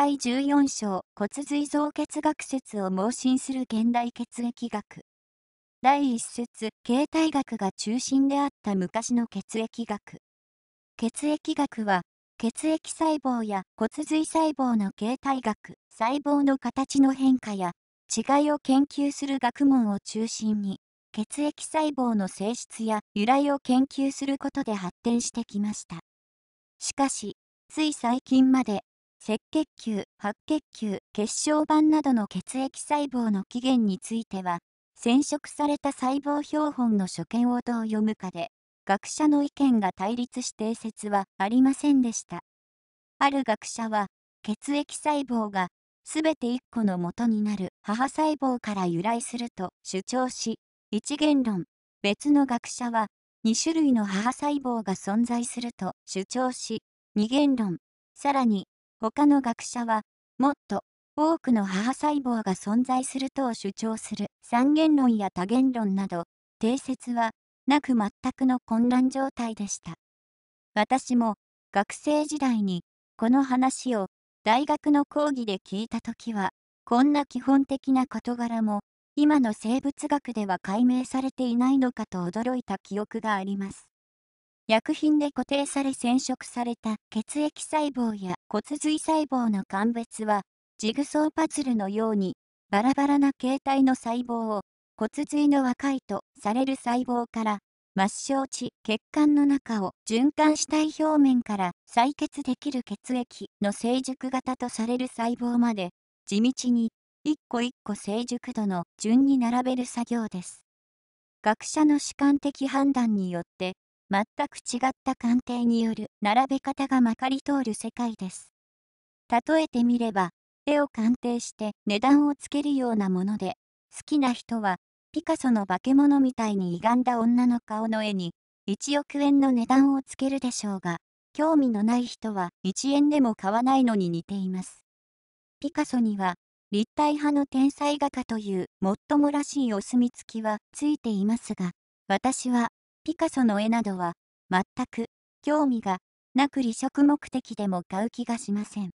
第14章骨髄造血学説を盲信する現代血液学第1節形態学が中心であった昔の血液学血液学は血液細胞や骨髄細胞の形態学細胞の形の変化や違いを研究する学問を中心に血液細胞の性質や由来を研究することで発展してきましたしかしつい最近まで赤血球、白血球、血小板などの血液細胞の起源については、染色された細胞標本の所見をどう読むかで、学者の意見が対立し定説はありませんでした。ある学者は、血液細胞がすべて1個の元になる母細胞から由来すると主張し、一元論、別の学者は、2種類の母細胞が存在すると主張し、二元論、さらに他の学者は、もっと多くの母細胞が存在するとを主張する三元論や多元論など、定説はなく全くの混乱状態でした。私も学生時代にこの話を大学の講義で聞いた時は、こんな基本的な事柄も今の生物学では解明されていないのかと驚いた記憶があります。薬品で固定され染色された血液細胞や骨髄細胞の鑑別は、ジグソーパズルのように、バラバラな形態の細胞を、骨髄の若いとされる細胞から、末梢地血管の中を循環したい表面から採血できる血液の成熟型とされる細胞まで、地道に一個一個成熟度の順に並べる作業です。学者の主観的判断によって全く違った鑑定による並べ方がまかり通る世界です。例えてみれば、絵を鑑定して値段をつけるようなもので、好きな人はピカソの化け物みたいに歪んだ女の顔の絵に1億円の値段をつけるでしょうが、興味のない人は1円でも買わないのに似ています。ピカソには立体派の天才画家というもっともらしいお墨付きはついていますが、私はピカソの絵などは、全く興味がなく離職目的でも買う気がしません。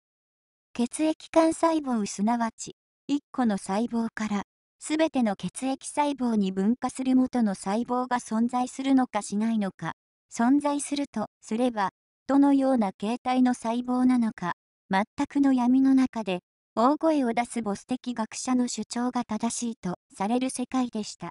血液幹細胞すなわち、1個の細胞から、全ての血液細胞に分化する元の細胞が存在するのかしないのか、存在するとすれば、どのような形態の細胞なのか、全くの闇の中で、大声を出すボス的学者の主張が正しいとされる世界でした。